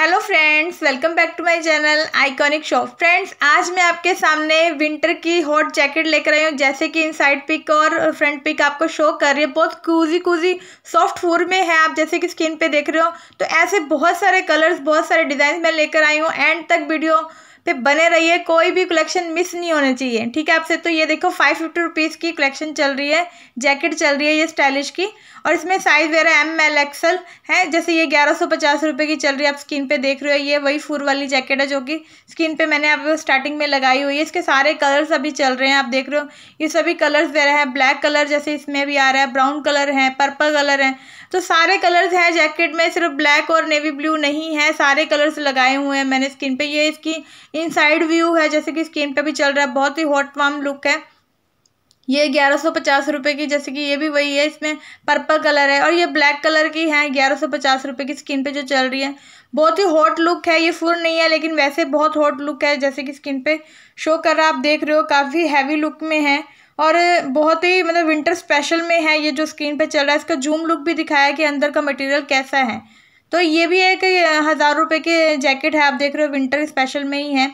hello friends welcome back to my channel iconic shop friends आज मैं आपके सामने विंटर की हॉट जैकेट लेकर आई हूँ जैसे कि इन साइड पिक और फ्रंट पिक आपको शो कर रही है बहुत कूजी कूजी सॉफ्ट फूर में है आप जैसे कि स्किन पे देख रहे हो तो ऐसे बहुत सारे कलर्स बहुत सारे डिज़ाइन मैं लेकर आई हूँ एंड तक वीडियो पे तो बने रहिए कोई भी कलेक्शन मिस नहीं होना चाहिए ठीक है आपसे तो ये देखो फाइव फिफ्टी रुपीज़ की कलेक्शन चल रही है जैकेट चल रही है ये स्टाइलिश की और इसमें साइज़ वगैरह एम एल एक्सल है जैसे ये ग्यारह सौ पचास रुपये की चल रही है आप स्किन पे देख रहे हो ये वही फूर वाली जैकेट है जो कि स्किन पे मैंने आप स्टार्टिंग में लगाई हुई है इसके सारे कलर्स अभी चल रहे हैं आप देख रहे हो ये सभी कलर्स वगैरह हैं ब्लैक कलर जैसे इसमें भी आ रहा है ब्राउन कलर है पर्पल कलर है तो सारे कलर्स हैं जैकेट में सिर्फ ब्लैक और नेवी ब्लू नहीं है सारे कलर्स लगाए हुए हैं मैंने स्किन पे ये इसकी इनसाइड व्यू है जैसे कि स्किन पे भी चल रहा है बहुत ही हॉट वार्म लुक है ये ग्यारह सौ पचास रुपये की जैसे कि ये भी वही है इसमें पर्पल कलर है और ये ब्लैक कलर की है ग्यारह सौ पचास रुपये की स्किन पे जो चल रही है बहुत ही हॉट लुक है ये फुल नहीं है लेकिन वैसे बहुत हॉट लुक है जैसे कि स्किन पे शो कर रहा आप देख रहे हो काफ़ी हैवी लुक में है और बहुत ही मतलब विंटर स्पेशल में है ये जो स्क्रीन पे चल रहा है इसका जूम लुक भी दिखाया है कि अंदर का मटेरियल कैसा है तो ये भी एक हज़ार रुपये के जैकेट है आप देख रहे हो विंटर स्पेशल में ही है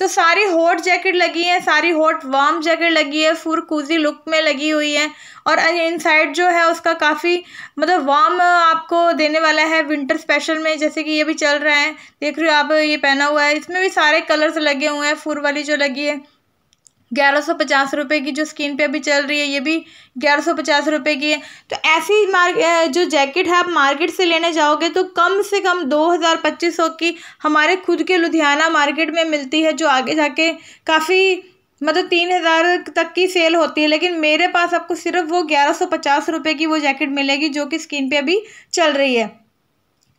तो सारी हॉट जैकेट लगी है सारी हॉट वार्म जैकेट लगी है फुर कूजी लुक में लगी हुई है और इनसाइड जो है उसका काफ़ी मतलब वार्म आपको देने वाला है विंटर स्पेशल में जैसे कि ये भी चल रहा है देख रहे हो आप ये पहना हुआ है इसमें भी सारे कलर्स लगे हुए हैं फुर वाली जो लगी है ग्यारह सौ पचास रुपये की जो स्क्रीन पे अभी चल रही है ये भी ग्यारह सौ पचास रुपये की है तो ऐसी जो जैकेट है आप मार्केट से लेने जाओगे तो कम से कम दो हज़ार पच्चीस सौ की हमारे खुद के लुधियाना मार्केट में मिलती है जो आगे जाके काफ़ी मतलब तीन हज़ार तक की सेल होती है लेकिन मेरे पास आपको सिर्फ वो ग्यारह सौ पचास रुपये की वो जैकेट मिलेगी जो कि स्क्रीन पे अभी चल रही है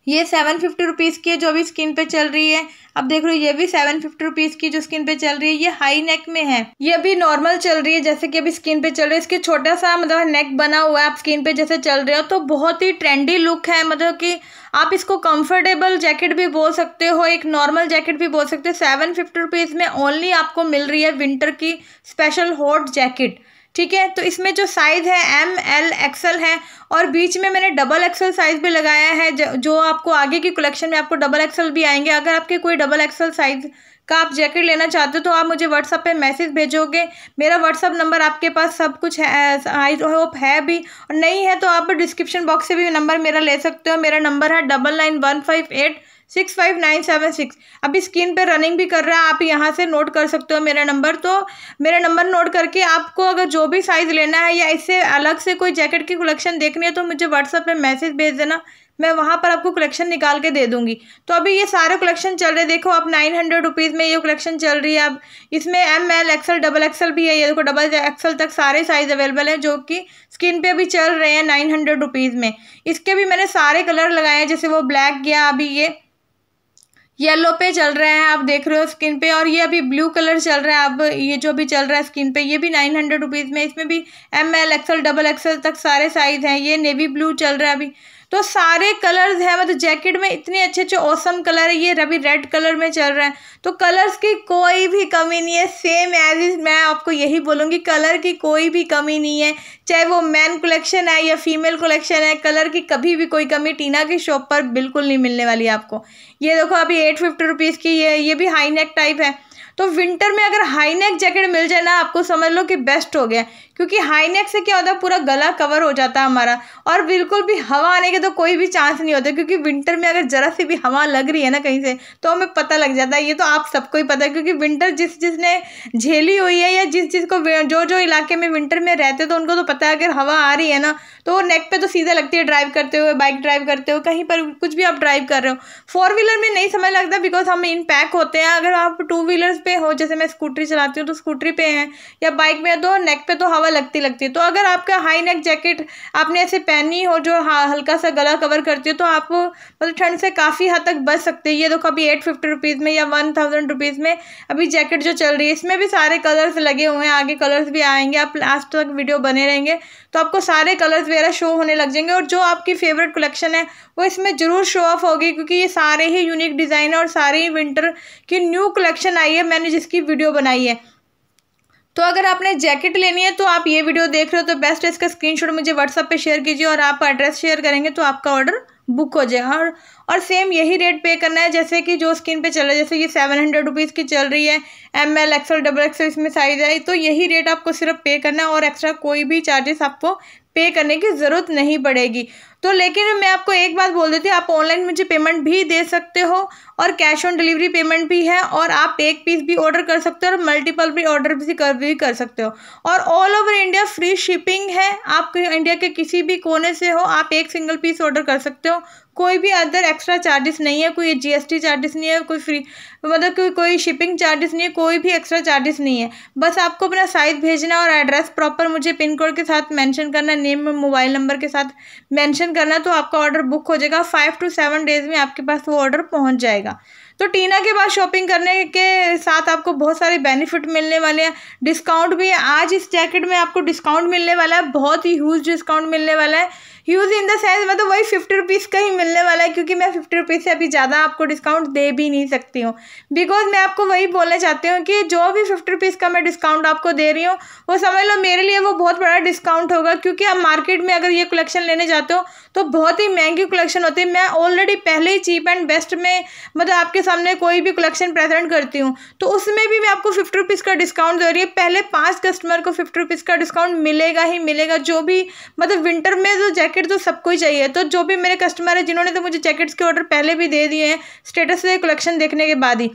ये सेवन फिफ्टी रुपीज़ की है जो अभी स्किन पे चल रही है अब देख लो ये भी सेवन फिफ्टी रुपीज़ की जो स्किन पे चल रही है ये हाई नेक में है ये अभी नॉर्मल चल रही है जैसे कि अभी स्किन पे चल रही है इसके छोटा सा मतलब नेक बना हुआ है आप स्किन पे जैसे चल रहे हो तो बहुत ही ट्रेंडी लुक है मतलब कि आप इसको कंफर्टेबल जैकेट भी बोल सकते हो एक नॉर्मल जैकेट भी बोल सकते हो सेवन फिफ्टी रुपीज़ में ओनली आपको मिल रही है विंटर की स्पेशल हॉट जैकेट ठीक है तो इसमें जो साइज़ है एम एल एक्सल है और बीच में मैंने डबल एक्सल साइज़ भी लगाया है जो आपको आगे की कलेक्शन में आपको डबल एक्सल भी आएंगे अगर आपके कोई डबल एक्सल साइज़ का आप जैकेट लेना चाहते हो तो आप मुझे व्हाट्सअप पे मैसेज भेजोगे मेरा व्हाट्सअप नंबर आपके पास सब कुछ है आई होप है भी और नहीं है तो आप डिस्क्रिप्शन बॉक्स से भी नंबर मेरा ले सकते हो मेरा नंबर है double nine one five eight six five nine seven six अभी स्क्रीन पे रनिंग भी कर रहा है आप यहाँ से नोट कर सकते हो मेरा नंबर तो मेरा नंबर नोट करके आपको अगर जो भी साइज़ लेना है या इससे अलग से कोई जैकेट की कलेक्शन देखनी है तो मुझे व्हाट्सअप पे मैसेज भेज देना मैं वहाँ पर आपको कलेक्शन निकाल के दे दूँगी तो अभी ये सारे कलेक्शन चल रहे देखो आप नाइन हंड्रेड रुपीज़ में ये कलेक्शन चल रही है अब इसमें M L XL double XL भी है ये देखो डबल एक्सल तक सारे साइज़ अवेलेबल हैं जो कि स्किन पे अभी चल रहे हैं नाइन हंड्रेड रुपीज़ में इसके भी मैंने सारे कलर लगाए हैं जैसे वो ब्लैक गया अभी ये येलो पे चल रहे हैं आप देख रहे हो स्किन पे और ये अभी ब्लू कलर चल रहा है अब ये जो भी चल रहा है स्किन पे ये भी नाइन हंड्रेड रुपीज़ में इसमें भी M L XL double XL तक सारे साइज़ हैं ये नेवी ब्लू चल रहा है अभी तो सारे कलर्स है मतलब जैकेट में इतने अच्छे अच्छे औसम कलर है ये अभी रेड कलर में चल रहा है तो कलर्स की कोई भी कमी नहीं है सेम एज इज मैं आपको यही बोलूँगी कलर की कोई भी कमी नहीं है चाहे वो मैन कलेक्शन है या फीमेल कलेक्शन है कलर की कभी भी कोई कमी टीना की शॉप पर बिल्कुल नहीं मिलने वाली आपको ये देखो अभी एट फिफ्टी रुपीज़ की ये ये भी हाई नेक टाइप है तो विंटर में अगर हाई नेक जैकेट मिल जाए ना आपको समझ लो कि बेस्ट हो गया क्योंकि हाईनेक से क्या होता है पूरा गला कवर हो जाता है हमारा और बिल्कुल भी हवा आने के तो कोई भी चांस नहीं होता क्योंकि विंटर में अगर ज़रा सी भी हवा लग रही है ना कहीं से तो हमें पता लग जाता है ये तो आप सबको ही पता है क्योंकि विंटर जिस जिसने झेली हुई है या जिस जिसको जो जो इलाके में विंटर में रहते तो उनको तो पता है अगर हवा आ रही है ना तो नेक पर तो सीधा लगती है ड्राइव करते हुए बाइक ड्राइव करते हुए कहीं पर कुछ भी आप ड्राइव कर रहे हो फोर व्हीलर में नहीं समझ लगता बिकॉज हम इन पैक होते हैं अगर आप टू व्हीलर पे हो जैसे मैं स्कूटरी चलाती हूँ तो स्कूटरी पे हैं या बाइक में तो नेक पे तो हवा लगती लगती है तो अगर आपका हाई नेक जैकेट आपने ऐसे पहनी हो जो हल्का सा गला कवर करती हो तो आप मतलब ठंड से काफ़ी हद तक बच सकते हैं ये देखो अभी एट फिफ्टी रुपीज़ में या वन थाउजेंड रुपीज़ में अभी जैकेट जो चल रही है इसमें भी सारे कलर्स लगे हुए हैं आगे कलर्स भी आएंगे आप लास्ट तक वीडियो बने रहेंगे तो आपको सारे कलर्स वगैरह शो होने लग जाएंगे और जो आपकी फेवरेट कलेक्शन है वो इसमें ज़रूर शो ऑफ होगी क्योंकि ये सारे ही यूनिक डिज़ाइन है और सारे ही विंटर की न्यू कलेक्शन आई है मैंने जिसकी वीडियो बनाई है तो अगर आपने जैकेट लेनी है तो आप ये वीडियो देख रहे हो तो बेस्ट है इसका स्क्रीनशॉट मुझे व्हाट्सअप पे शेयर कीजिए और आप एड्रेस शेयर करेंगे तो आपका ऑर्डर बुक हो जाएगा और और सेम यही रेट पे करना है जैसे कि जो स्किन पे चल रहा है जैसे ये सेवन हंड्रेड रुपीज़ की चल रही है M L XL double XL इसमें साइज़ आई तो यही रेट आपको सिर्फ पे करना है और एक्स्ट्रा कोई भी चार्जेस आपको पे करने की ज़रूरत नहीं पड़ेगी तो लेकिन मैं आपको एक बात बोल देती हूँ आप ऑनलाइन मुझे पेमेंट भी दे सकते हो और कैश ऑन डिलीवरी पेमेंट भी है और आप एक पीस भी ऑर्डर कर सकते हो और मल्टीपल भी ऑर्डर भी कर भी कर सकते हो और all over India free shipping है आप इंडिया के किसी भी कोने से हो आप एक सिंगल पीस ऑर्डर कर सकते हो कोई भी अदर एक्स्ट्रा चार्जेस नहीं है कोई जीएसटी चार्जेस नहीं है कोई फ्री मतलब कोई कोई शिपिंग चार्जेस नहीं है कोई भी एक्स्ट्रा चार्जेस नहीं है बस आपको अपना साइज़ भेजना और एड्रेस प्रॉपर मुझे पिन कोड के साथ मेंशन करना नेम और मोबाइल नंबर के साथ मेंशन करना तो आपका ऑर्डर बुक हो जाएगा फाइव टू सेवन डेज़ में आपके पास वो ऑर्डर पहुँच जाएगा तो टीना के बाद शॉपिंग करने के साथ आपको बहुत सारे बेनिफिट मिलने वाले हैं डिस्काउंट भी है आज इस जैकेट में आपको डिस्काउंट मिलने वाला है बहुत ही ह्यूज डिस्काउंट मिलने वाला है ह्यूज इन द सेंस मतलब वही फिफ्टी रुपीज़ का ही मिलने वाला है क्योंकि मैं फिफ्टी रुपीज़ से अभी ज़्यादा आपको डिस्काउंट दे भी नहीं सकती हूँ बिकॉज मैं आपको वही बोलना चाहती हूँ कि जो भी फिफ्टी रुपीज़ का मैं डिस्काउंट आपको दे रही हूँ वो समझ लो मेरे लिए वो बहुत बड़ा डिस्काउंट होगा क्योंकि आप मार्केट में अगर ये कलेक्शन लेने जाते हो तो बहुत ही महंगी कलेक्शन होती है मैं ऑलरेडी पहले ही चीप एंड बेस्ट में मतलब आपके सामने कोई भी कलेक्शन प्रेजेंट करती हूँ तो उसमें भी मैं आपको फिफ्टी रुपीज़ का डिस्काउंट दे रही है पहले पाँच कस्टमर को फिफ्टी रुपीज़ का डिस्काउंट मिलेगा ही मिलेगा जो भी मतलब विंटर में जो जैकेट तो सबको ही चाहिए तो जो भी मेरे कस्टमर है जिन्होंने तो मुझे जैकेट्स के ऑर्डर पहले भी दे दिए हैं स्टेटस से कलेक्शन देखने के बाद ही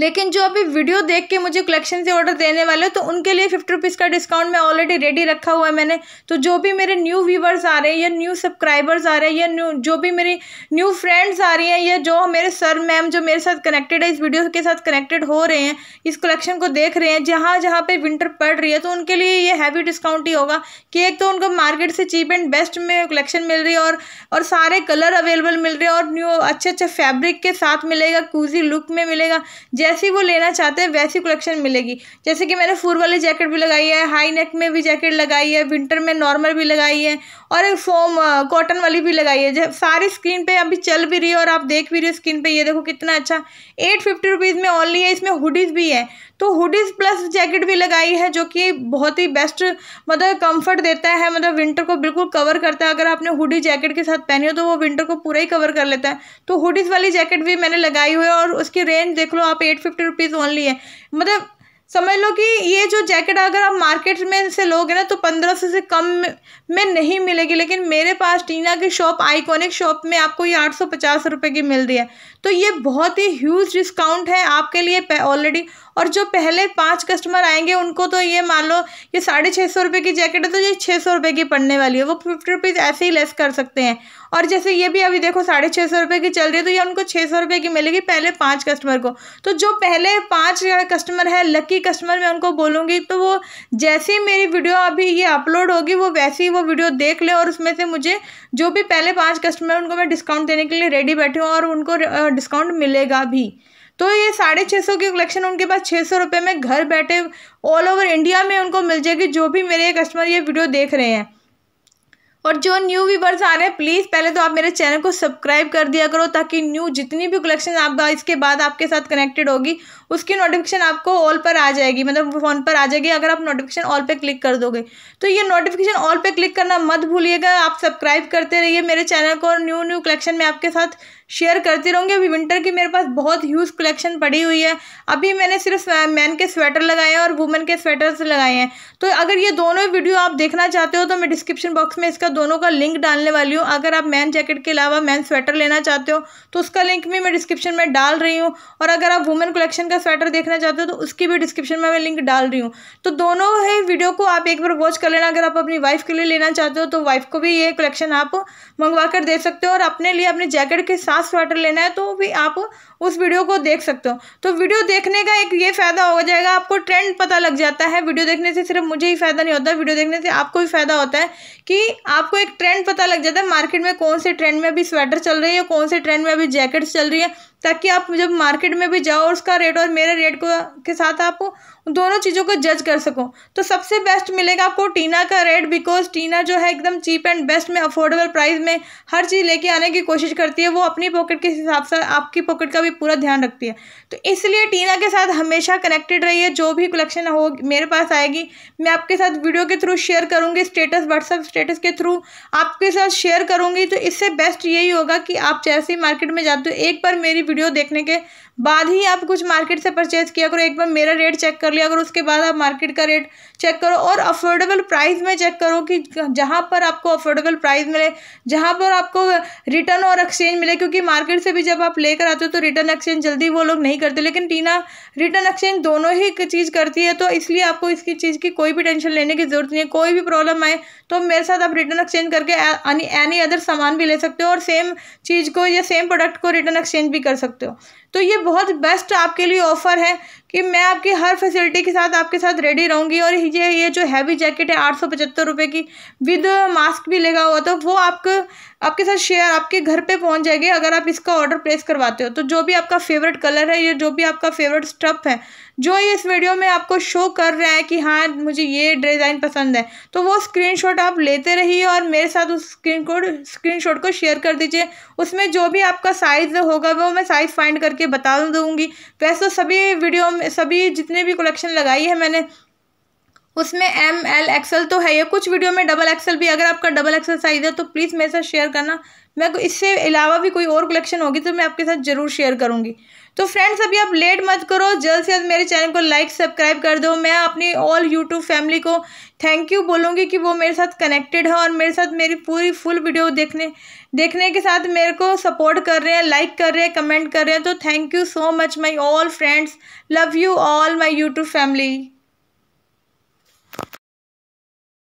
लेकिन जो अभी वीडियो देख के मुझे कलेक्शन से ऑर्डर देने वाले हो तो उनके लिए फिफ्टी रुपीज़ का डिस्काउंट मैं ऑलरेडी रेडी रखा हुआ है मैंने तो जो भी मेरे न्यू व्यूवर्स आ रहे हैं या न्यू सब्सक्राइबर्स आ रहे हैं या न्यू जो भी मेरी न्यू फ्रेंड्स आ रही हैं या जो मेरे सर मैम जो मेरे साथ कनेक्टेड है इस वीडियो के साथ कनेक्टेड हो रहे हैं इस कलेक्शन को देख रहे हैं जहाँ जहाँ पर विंटर पड़ रही है तो उनके लिए ये हैवी डिस्काउंट ही होगा कि एक तो उनको मार्केट से चीप एंड बेस्ट में कलेक्शन मिल रही है और, सारे कलर अवेलेबल मिल रहे हैं और न्यू अच्छे अच्छे फैब्रिक के साथ मिलेगा कूजी लुक में मिलेगा जैसी वो लेना चाहते हैं वैसी कलेक्शन मिलेगी जैसे कि मैंने फूर वाली जैकेट भी लगाई है हाई नेक में भी जैकेट लगाई है विंटर में नॉर्मल भी लगाई है और एक फोम कॉटन वाली भी लगाई है सारी स्क्रीन पे अभी चल भी रही है और आप देख भी रहे हो स्क्रीन पे ये देखो कितना अच्छा एट फिफ्टी रुपीज़ में ऑनली है इसमें हुडीज़ भी है तो हुडीज़ प्लस जैकेट भी लगाई है जो कि बहुत ही बेस्ट मतलब कंफर्ट देता है मतलब विंटर को बिल्कुल कवर करता है अगर आपने हुडी जैकेट के साथ पहनी हो तो वो विंटर को पूरा ही कवर कर लेता है तो हुडीज़ वाली जैकेट भी मैंने लगाई हुई है और उसकी रेंज देख लो आप eight eight fifty rupees only है मतलब समझ लो कि ये जो जैकेट अगर आप मार्केट में से लोगे ना तो पंद्रह सौ से कम में नहीं मिलेगी लेकिन मेरे पास टीना की शॉप आइकॉनिक शॉप में आपको ये आठ सौ पचास रुपये की मिल रही है तो ये बहुत ही ह्यूज डिस्काउंट है आपके लिए ऑलरेडी और जो पहले पाँच कस्टमर आएंगे उनको तो ये मान लो ये साढ़े छः सौ रुपये की जैकेट है तो ये छः सौ रुपये की पड़ने वाली है वो फिफ्टी रुपीज़ ऐसे ही लेस कर सकते हैं और जैसे ये भी अभी देखो साढ़े छः सौ रुपये की चल रही है तो ये उनको छः सौ रुपये की मिलेगी पहले पाँच कस्टमर को तो जो पहले पाँच कस्टमर है लक्की कस्टमर मैं उनको बोलूँगी तो वो जैसे ही मेरी वीडियो अभी ये अपलोड होगी वो वैसे ही वो वीडियो देख ले और उसमें से मुझे जो भी पहले पाँच कस्टमर उनको मैं डिस्काउंट देने के लिए रेडी बैठी हूँ और उनको डिस्काउंट मिलेगा भी तो ये साढ़े छः सौ की कलेक्शन उनके पास छः सौ रुपये में घर बैठे ऑल ओवर इंडिया में उनको मिल जाएगी जो भी मेरे कस्टमर ये वीडियो देख रहे हैं और जो न्यू व्यूवर्स आ रहे हैं प्लीज़ पहले तो आप मेरे चैनल को सब्सक्राइब कर दिया करो ताकि न्यू जितनी भी कलेक्शन आप इसके बाद आपके साथ कनेक्टेड होगी उसकी नोटिफिकेशन आपको ऑल पर आ जाएगी मतलब फ़ोन पर आ जाएगी अगर आप नोटिफिकेशन ऑल पर क्लिक कर दोगे तो ये नोटिफिकेशन ऑल पर क्लिक करना मत भूलिएगा आप सब्सक्राइब करते रहिए मेरे चैनल को और न्यू न्यू कलेक्शन में आपके साथ शेयर करती रहूँगी अभी विंटर की मेरे पास बहुत ह्यूज कलेक्शन पड़ी हुई है अभी मैंने सिर्फ मैन के स्वेटर लगाए हैं और वुमेन के स्वेटर्स लगाए हैं तो अगर ये दोनों वीडियो आप देखना चाहते हो तो मैं डिस्क्रिप्शन बॉक्स में इसका दोनों का लिंक डालने वाली हूँ अगर आप मैन जैकेट के अलावा मैन स्वेटर लेना चाहते हो तो उसका लिंक भी मैं डिस्क्रिप्शन में डाल रही हूँ और अगर आप वुमेन कलेक्शन का का स्वेटर देखना चाहते हो तो उसकी भी डिस्क्रिप्शन में मैं लिंक डाल रही हूँ तो दोनों ही वीडियो को आप एक बार वॉच कर लेना अगर आप अपनी वाइफ के लिए लेना चाहते हो तो वाइफ को भी ये कलेक्शन आप मंगवा कर दे सकते हो और अपने लिए अपने जैकेट के साथ स्वेटर लेना है तो भी आप उस वीडियो को देख सकते हो तो वीडियो देखने का एक ये फ़ायदा हो जाएगा आपको ट्रेंड पता लग जाता है वीडियो देखने से सिर्फ मुझे ही फ़ायदा नहीं होता वीडियो देखने से आपको भी फ़ायदा होता है कि आपको एक ट्रेंड पता लग जाता है मार्केट में कौन से ट्रेंड में अभी स्वेटर चल रही है कौन से ट्रेंड में अभी जैकेट्स चल रही है ताकि आप जब मार्केट में भी जाओ उसका रेट और मेरे रेट को के साथ आप दोनों चीज़ों को जज कर सकूँ तो सबसे बेस्ट मिलेगा आपको टीना का रेट बिकॉज टीना जो है एकदम चीप एंड बेस्ट में अफोर्डेबल प्राइस में हर चीज़ लेके आने की कोशिश करती है वो अपनी पॉकेट के हिसाब से आपकी पॉकेट का भी पूरा ध्यान रखती है तो इसलिए टीना के साथ हमेशा कनेक्टेड रहिए जो भी कलेक्शन हो मेरे पास आएगी मैं आपके साथ वीडियो के थ्रू शेयर करूँगी स्टेटस व्हाट्सअप स्टेटस के थ्रू आपके साथ शेयर करूँगी तो इससे बेस्ट यही होगा कि आप जैसे ही मार्केट में जाते हो एक बार मेरी वीडियो देखने के बाद ही आप कुछ मार्केट से परचेज किया करो एक बार मेरा रेट चेक कर लिया अगर उसके बाद आप मार्केट का रेट चेक करो और अफोर्डेबल प्राइस में चेक करो कि जहाँ पर आपको अफोर्डेबल प्राइस मिले जहाँ पर आपको रिटर्न और एक्सचेंज मिले क्योंकि मार्केट से भी जब आप लेकर आते हो तो रिटर्न एक्सचेंज जल्दी वो लोग नहीं करते लेकिन टीना रिटर्न एक्सचेंज दोनों ही चीज़ करती है तो इसलिए आपको इसकी चीज़ की कोई भी टेंशन लेने की ज़रूरत नहीं है कोई भी प्रॉब्लम आए तो मेरे साथ आप रिटर्न एक्सचेंज करके एनी अदर सामान भी ले सकते हो और सेम चीज़ को या सेम प्रोडक्ट को रिटर्न एक्सचेंज भी कर सकते हो तो ये बहुत बेस्ट आपके लिए ऑफ़र है कि मैं आपकी हर फैसिलिटी के साथ आपके साथ रेडी रहूँगी और ये ये जो हैवी जैकेट है आठ सौ पचहत्तर रुपये की विद मास्क भी लगा हुआ तो वो आपको आपके साथ शेयर आपके घर पे पहुंच जाएगी अगर आप इसका ऑर्डर प्लेस करवाते हो तो जो भी आपका फेवरेट कलर है या जो भी आपका फेवरेट स्टफ है जो ये इस वीडियो में आपको शो कर रहा है कि हाँ मुझे ये डिज़ाइन पसंद है तो वो स्क्रीनशॉट आप लेते रहिए और मेरे साथ उस स्क्रीन को स्क्रीनशॉट को शेयर कर दीजिए उसमें जो भी आपका साइज़ होगा वो मैं साइज़ फाइंड करके बता दूँगी वैसे तो सभी वीडियो में सभी जितने भी कलेक्शन लगाई है मैंने उसमें एम एल एक्सल तो है ये कुछ वीडियो में डबल एक्सल भी अगर आपका डबल एक्सल साइज़ है तो प्लीज़ मेरे साथ शेयर करना मैं इससे अलावा भी कोई और कलेक्शन होगी तो मैं आपके साथ ज़रूर शेयर करूँगी तो फ्रेंड्स अभी आप लेट मत करो जल्द से जल्द मेरे चैनल को लाइक सब्सक्राइब कर दो मैं अपनी ऑल यूट्यूब फैमिली को थैंक यू बोलूँगी कि वो मेरे साथ कनेक्टेड है और मेरे साथ मेरी पूरी फुल वीडियो देखने देखने के साथ मेरे को सपोर्ट कर रहे हैं लाइक कर रहे हैं कमेंट कर रहे हैं तो thank you so much my all friends love you all my YouTube family